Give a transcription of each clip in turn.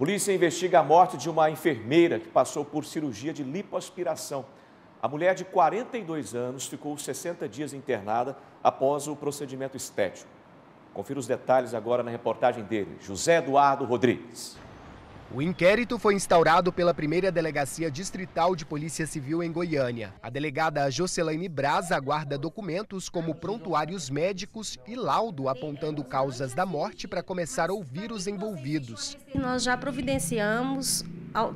Polícia investiga a morte de uma enfermeira que passou por cirurgia de lipoaspiração. A mulher de 42 anos ficou 60 dias internada após o procedimento estético. Confira os detalhes agora na reportagem dele, José Eduardo Rodrigues. O inquérito foi instaurado pela primeira delegacia distrital de Polícia Civil em Goiânia. A delegada Jocelaine Braz aguarda documentos como prontuários médicos e laudo apontando causas da morte para começar a ouvir os envolvidos. Nós já providenciamos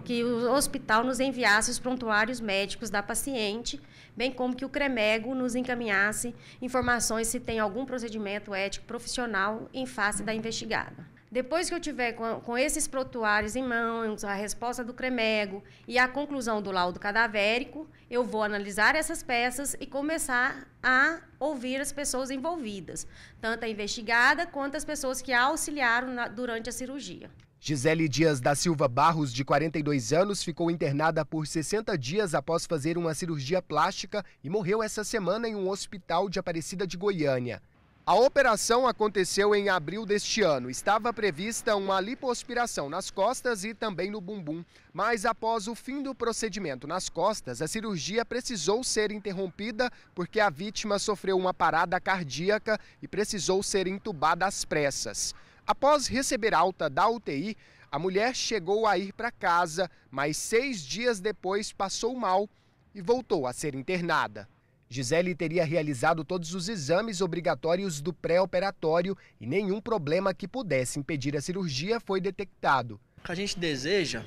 que o hospital nos enviasse os prontuários médicos da paciente, bem como que o CREMEGO nos encaminhasse informações se tem algum procedimento ético profissional em face da investigada. Depois que eu tiver com, com esses protuários em mãos, a resposta do cremego e a conclusão do laudo cadavérico, eu vou analisar essas peças e começar a ouvir as pessoas envolvidas, tanto a investigada quanto as pessoas que a auxiliaram na, durante a cirurgia. Gisele Dias da Silva Barros, de 42 anos, ficou internada por 60 dias após fazer uma cirurgia plástica e morreu essa semana em um hospital de Aparecida de Goiânia. A operação aconteceu em abril deste ano. Estava prevista uma lipoaspiração nas costas e também no bumbum, mas após o fim do procedimento nas costas, a cirurgia precisou ser interrompida porque a vítima sofreu uma parada cardíaca e precisou ser entubada às pressas. Após receber alta da UTI, a mulher chegou a ir para casa, mas seis dias depois passou mal e voltou a ser internada. Gisele teria realizado todos os exames obrigatórios do pré-operatório e nenhum problema que pudesse impedir a cirurgia foi detectado. O que a gente deseja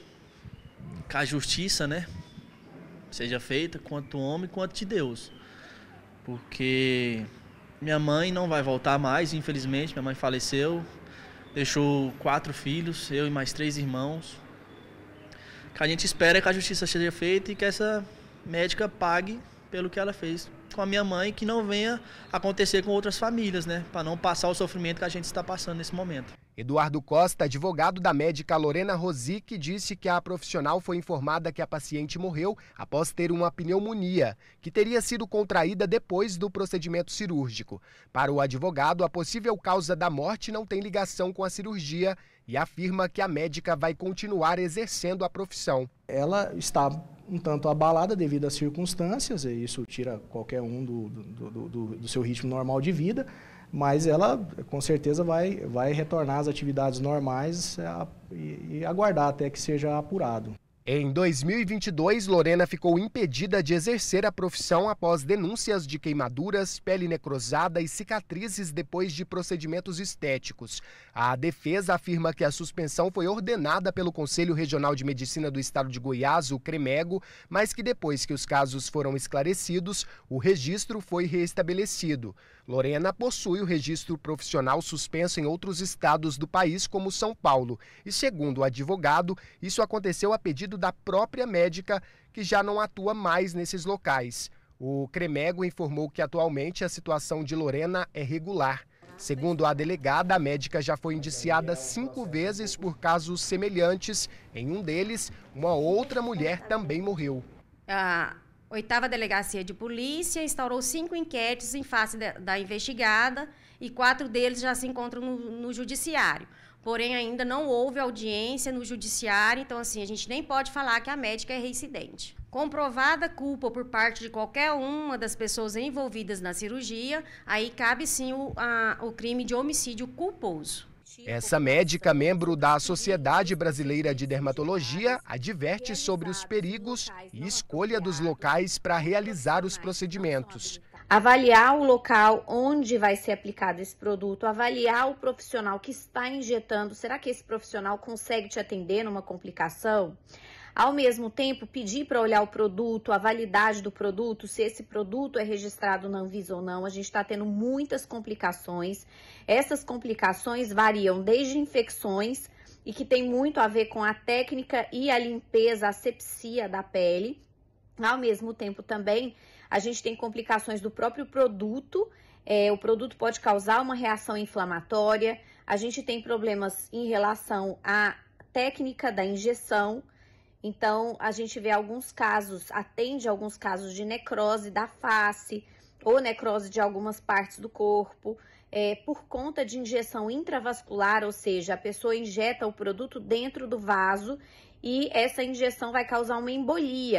que a justiça, né, seja feita quanto homem quanto de Deus. Porque minha mãe não vai voltar mais, infelizmente, minha mãe faleceu, deixou quatro filhos, eu e mais três irmãos. O que a gente espera é que a justiça seja feita e que essa médica pague pelo que ela fez com a minha mãe, que não venha acontecer com outras famílias, né? Para não passar o sofrimento que a gente está passando nesse momento. Eduardo Costa, advogado da médica Lorena Rosic, disse que a profissional foi informada que a paciente morreu após ter uma pneumonia, que teria sido contraída depois do procedimento cirúrgico. Para o advogado, a possível causa da morte não tem ligação com a cirurgia e afirma que a médica vai continuar exercendo a profissão. Ela está um tanto abalada devido às circunstâncias, e isso tira qualquer um do, do, do, do, seu ritmo normal de vida, mas ela com certeza vai, vai retornar às atividades normais é, e, e aguardar até que seja apurado. Em 2022, Lorena ficou impedida de exercer a profissão após denúncias de queimaduras, pele necrosada e cicatrizes depois de procedimentos estéticos. A defesa afirma que a suspensão foi ordenada pelo Conselho Regional de Medicina do Estado de Goiás, o CREMEGO, mas que depois que os casos foram esclarecidos, o registro foi reestabelecido. Lorena possui o registro profissional suspenso em outros estados do país, como São Paulo, e segundo o advogado, isso aconteceu a pedido pedido da própria médica, que já não atua mais nesses locais. O Cremego informou que atualmente a situação de Lorena é regular. Segundo a delegada, a médica já foi indiciada cinco vezes por casos semelhantes. Em um deles, uma outra mulher também morreu. A oitava delegacia de polícia instaurou cinco inquéritos em face da investigada e quatro deles já se encontram no, no judiciário porém ainda não houve audiência no judiciário, então assim, a gente nem pode falar que a médica é reincidente. Comprovada culpa por parte de qualquer uma das pessoas envolvidas na cirurgia, aí cabe sim o, a, o crime de homicídio culposo. Essa médica, membro da Sociedade Brasileira de Dermatologia, adverte sobre os perigos e escolha dos locais para realizar os procedimentos avaliar o local onde vai ser aplicado esse produto, avaliar o profissional que está injetando, será que esse profissional consegue te atender numa complicação? Ao mesmo tempo, pedir para olhar o produto, a validade do produto, se esse produto é registrado na Anvisa ou não. A gente está tendo muitas complicações. Essas complicações variam desde infecções, e que tem muito a ver com a técnica e a limpeza, a asepsia da pele. Ao mesmo tempo também a gente tem complicações do próprio produto, é, o produto pode causar uma reação inflamatória, a gente tem problemas em relação à técnica da injeção. Então, a gente vê alguns casos, atende alguns casos de necrose da face ou necrose de algumas partes do corpo, é, por conta de injeção intravascular, ou seja, a pessoa injeta o produto dentro do vaso e essa injeção vai causar uma embolia.